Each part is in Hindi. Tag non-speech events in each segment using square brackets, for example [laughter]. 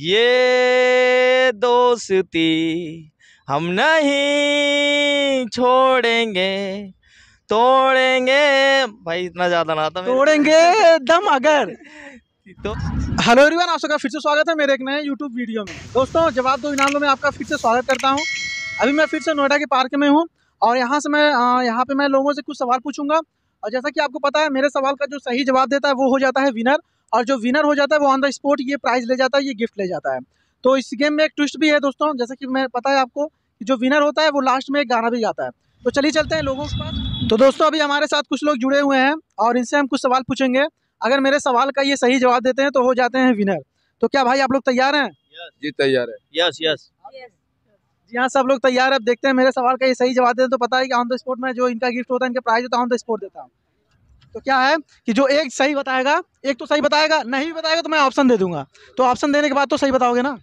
ये दोस्ती हम नहीं छोड़ेंगे तोड़ेंगे भाई इतना ज़्यादा ना था तोड़ेंगे दम अगर तो हेलो एवरीवन आप सबका फिर से स्वागत है मेरे एक नए यूट्यूब वीडियो में दोस्तों जवाब दो इनाम में आपका फिर से स्वागत करता हूँ अभी मैं फिर से नोएडा के पार्क में हूँ और यहाँ से मैं यहाँ पे मैं लोगों से कुछ सवाल पूछूंगा और जैसा कि आपको पता है मेरे सवाल का जो सही जवाब देता है वो हो जाता है विनर और जो विनर हो जाता है वो ऑन द स्पॉट ये प्राइज़ ले जाता है ये गिफ्ट ले जाता है तो इस गेम में एक ट्विस्ट भी है दोस्तों जैसे कि मैं पता है आपको कि जो विनर होता है वो लास्ट में एक गाना भी गाता है तो चलिए चलते हैं लोगों के पास तो दोस्तों अभी हमारे साथ कुछ लोग जुड़े हुए हैं और इनसे हम कुछ सवाल पूछेंगे अगर मेरे सवाल का ये सही जवाब देते हैं तो हो जाते हैं विनर तो क्या भाई आप लोग तैयार हैं जी तैयार है यस यस जी हाँ सब लोग तैयार है अब देखते हैं मेरे सवाल का ये सही जवाब देते हैं तो पता है कि ऑन द स्पॉट में जो इनका गिफ्ट होता है इनका प्राइज होता है ऑन द स्पॉट देता हूँ तो क्या है कि जो एक सही बताएगा एक तो सही बताएगा नहीं बताएगा तो मैं ऑप्शन दे दूंगा तो ऑप्शन देने के बाद तो सही बताओगे ना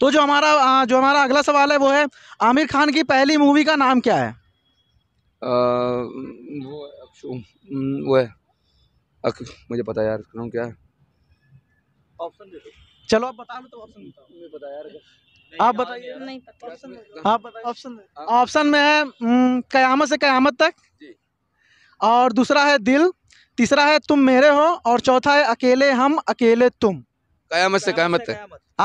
तो जो हमारा जो हमारा अगला सवाल है वो है आमिर खान की पहली मूवी का नाम क्या है आ, वो वो है अक, मुझे पता यार नाम क्या है ऑप्शन दे दो चलो तो आप बता तो ऑप्शन बता यार आप बताइए आप ऑप्शन ऑप्शन में है कयामत से कयामत तक और दूसरा है दिल तीसरा है तुम मेरे हो और चौथा है अकेले हम अकेले तुम कयामत से कयामत है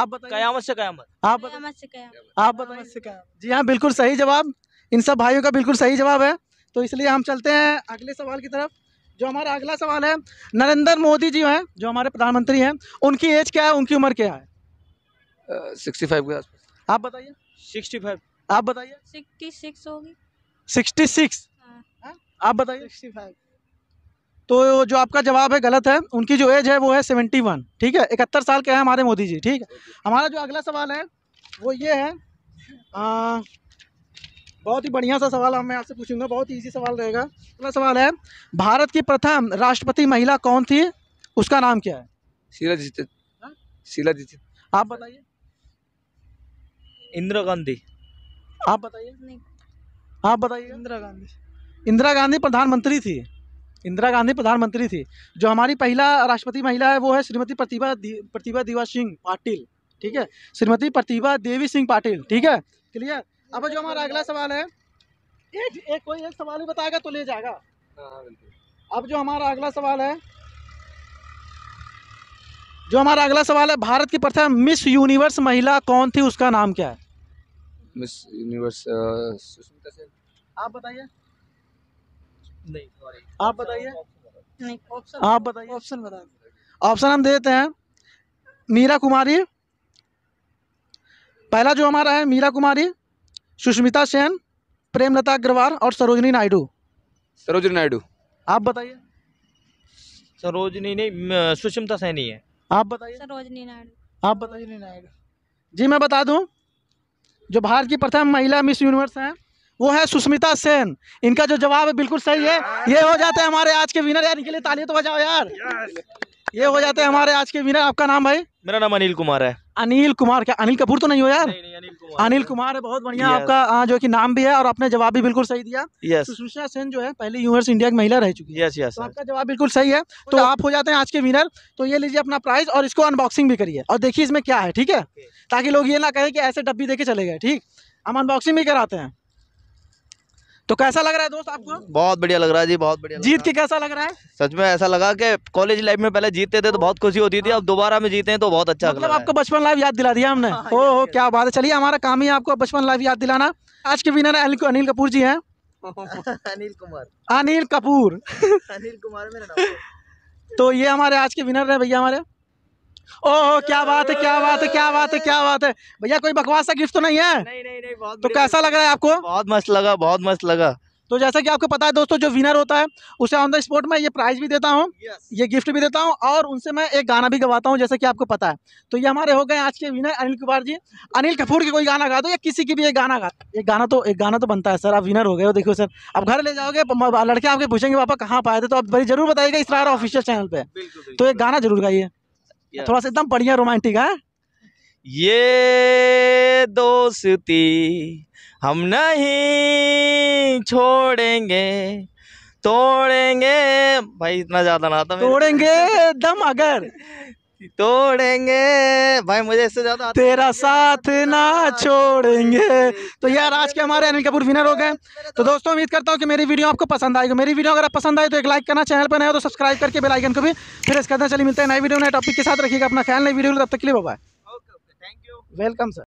आप बताइए कयामत से कयामत आप कयामत से कयामत आप बताइए जी हाँ बिल्कुल सही जवाब इन सब भाइयों का बिल्कुल सही जवाब है तो इसलिए हम चलते हैं अगले सवाल की तरफ जो हमारा अगला सवाल है नरेंद्र मोदी जी हैं जो हमारे प्रधानमंत्री हैं उनकी एज क्या है उनकी उम्र क्या है सिक्सटी फाइव के आसपास आप बताइए सिक्सटी फाइव आप बताइए सिक्सटी सिक्स होगी सिक्सटी सिक्स आप बताइए तो जो आपका जवाब है गलत है उनकी जो एज है वो है सेवेंटी वन ठीक है इकहत्तर साल के हैं हमारे मोदी जी ठीक है हमारा जो अगला सवाल है वो ये है आ, बहुत ही बढ़िया सा सवाल मैं आपसे पूछूंगा बहुत इजी सवाल रहेगा अगला सवाल है भारत की प्रथम राष्ट्रपति महिला कौन थी उसका नाम क्या है शीला दीक्षित हाँ? शीला आप बताइए इंदिरा गांधी आप बताइए आप बताइए इंदिरा गांधी इंदिरा गांधी प्रधानमंत्री थी इंदिरा गांधी प्रधानमंत्री थी जो हमारी पहला राष्ट्रपति महिला है वो है श्रीमती प्रतिभा प्रतिभा दिवा सिंह पाटिल ठीक है श्रीमती प्रतिभा देवी सिंह पाटिल ठीक है क्लियर अब जो हमारा अगला सवाल है एक एक कोई एक सवाल ही बताएगा तो ले जाएगा हाँ, हाँ, अब जो हमारा अगला सवाल है जो हमारा अगला सवाल है भारत की प्रथम मिस यूनिवर्स महिला कौन थी उसका नाम क्या है मिस यूनिवर्स आप बताइए आप बताइए आप बताइए ऑप्शन बता ऑप्शन हम देते हैं मीरा कुमारी पहला जो हमारा है मीरा कुमारी सुष्मिता सेन प्रेमलता अग्रवाल और सरोजनी नायडू सरोजनी नायडू आप बताइए सरोजनी नहीं सुष्मिता सेन ही है आप बताइए सरोजनी नायडू आप बताइए नायडू जी मैं बता दूं जो भारत की प्रथम महिला मिस यूनिवर्स हैं वो है सुष्मिता सेन इनका जो जवाब है बिल्कुल सही है ये हो जाते हैं हमारे आज के विनर यार इनके लिए ताली तो बजाओ यार ये हो जाते हैं हमारे आज के विनर आपका नाम भाई मेरा नाम अनिल कुमार है अनिल कुमार क्या अनिल कपूर तो नहीं हो यार नहीं, नहीं, अनिल कुमार अनिल कुमार है बहुत बढ़िया आपका जो कि नाम भी है और आपने जवाब भी बिल्कुल सही दिया यस सुष्मिता सेन जो है पहले यूनिवर्स इंडिया की महिला रह चुकी है यस यस तो आपका जवाब बिल्कुल सही है तो, तो आप हो जाते हैं आज के विनर तो ये लीजिए अपना प्राइज और इसको अनबॉक्सिंग भी करिए और देखिए इसमें क्या है ठीक है ताकि लोग ये ना कहें कि ऐसे डब्बी देके चले गए ठीक हम अनबॉक्सिंग भी कराते हैं तो कैसा लग रहा है दोस्त आपको बहुत बढ़िया लग रहा है जी बहुत बढ़िया जीत के कैसा लग रहा है सच में ऐसा लगा कि कॉलेज लाइफ में पहले जीतते थे तो बहुत खुशी होती थी अब दोबारा में जीते हैं तो बहुत अच्छा मतलब आपको बचपन लाइफ याद दिला दिया हमने हाँ, ओ हो क्या बात है चलिए हमारा काम ही आपको बचपन लाइफ याद दिलाना आज के विनर अनिल कपूर जी है [laughs] अनिल कुमार अनिल कपूर [laughs] अनिल कुमार [laughs] तो ये हमारे आज के विनर है भैया हमारे ओ क्या बात है क्या बात है क्या बात है क्या बात है भैया कोई बकवास का गिफ्ट तो नहीं है नहीं नहीं नहीं बहुत तो कैसा लग रहा है आपको बहुत मस्त लगा बहुत मस्त लगा तो जैसा कि आपको पता है दोस्तों जो विनर होता है उसे ऑन द स्पॉट में ये प्राइज भी देता हूँ yes. ये गिफ्ट भी देता हूँ और उनसे मैं एक गाना भी गवाता हूँ जैसा कि आपको पता है तो ये हमारे हो गए आज के विनर अनिल कुमार जी अनिल कपूर के कोई गाना गा दो या किसी की भी एक गाना गा एक गाना तो एक गाना तो बनता है सर आप विनर हो गए हो देखो सर आप घर ले जाओगे लड़के आपके पूछेंगे पापा कहाँ पाए थे तो आप जरूर बताइएगा इस ऑफिशियल चैनल पर तो एक गाना जरूर गाइए yeah. थोड़ा सा एकदम बढ़िया रोमांटिक है हाँ? ये दोस्ती हम नहीं छोड़ेंगे तोड़ेंगे भाई इतना ज्यादा ना आता तोड़ेंगे दम अगर तोड़ेंगे भाई मुझे इससे ज्यादा तेरा साथ ना छोड़ेंगे तो यार आज के हमारे अनिल कपूर विनर हो गए तो दोस्तों उम्मीद करता हूँ कि मेरी वीडियो आपको पसंद आएगी मेरी वीडियो अगर आप पसंद आए तो एक लाइक करना चैनल पर नया तो सब्सक्राइब करके बेल आइकन को भी फिर इसके अंदर चली मिलते हैं नई वीडियो नए टॉपिक के साथ रखिएगा अपना ख्याल नई वीडियो तब तक के लिए यू वेलकम सर